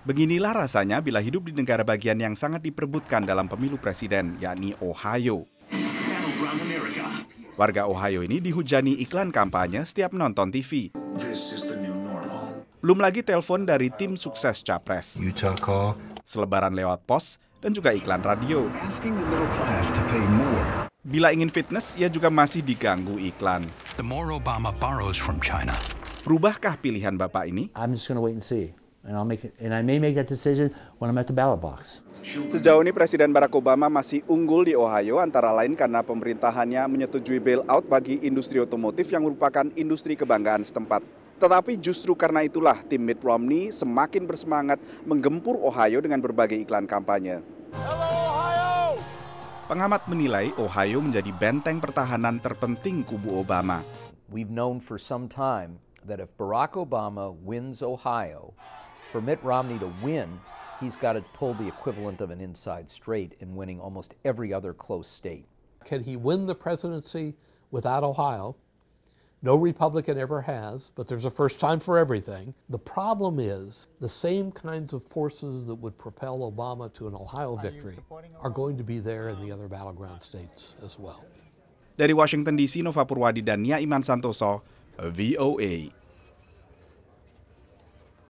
Beginilah rasanya bila hidup di negara bagian yang sangat diperebutkan dalam pemilu presiden, yakni Ohio. Warga Ohio ini dihujani iklan kampanye setiap nonton TV. Belum lagi telepon dari tim sukses capres. Selebaran lewat pos dan juga iklan radio. Bila ingin fitness, ia juga masih diganggu iklan. From pilihan Bapak ini? And, I'll make and I may make that decision when I'm at the ballot box. Sejauh ini Presiden Barack Obama masih unggul di Ohio antara lain karena pemerintahannya menyetujui bailout bagi industri otomotif yang merupakan industri kebanggaan setempat. Tetapi justru karena itulah tim Mitt Romney semakin bersemangat menggempur Ohio dengan berbagai iklan kampanye. Hello, Ohio! Pengamat menilai Ohio menjadi benteng pertahanan terpenting kubu Obama. We've known for some time that if Barack Obama wins Ohio, For Mitt Romney to win, he's got to pull the equivalent of an inside straight in winning almost every other close state. Can he win the presidency without Ohio? No Republican ever has, but there's a first time for everything. The problem is the same kinds of forces that would propel Obama to an Ohio victory are going to be there in the other battleground states as well. Dari Washington DC, Nova Purwadi dan Nia Iman Santoso, VOA.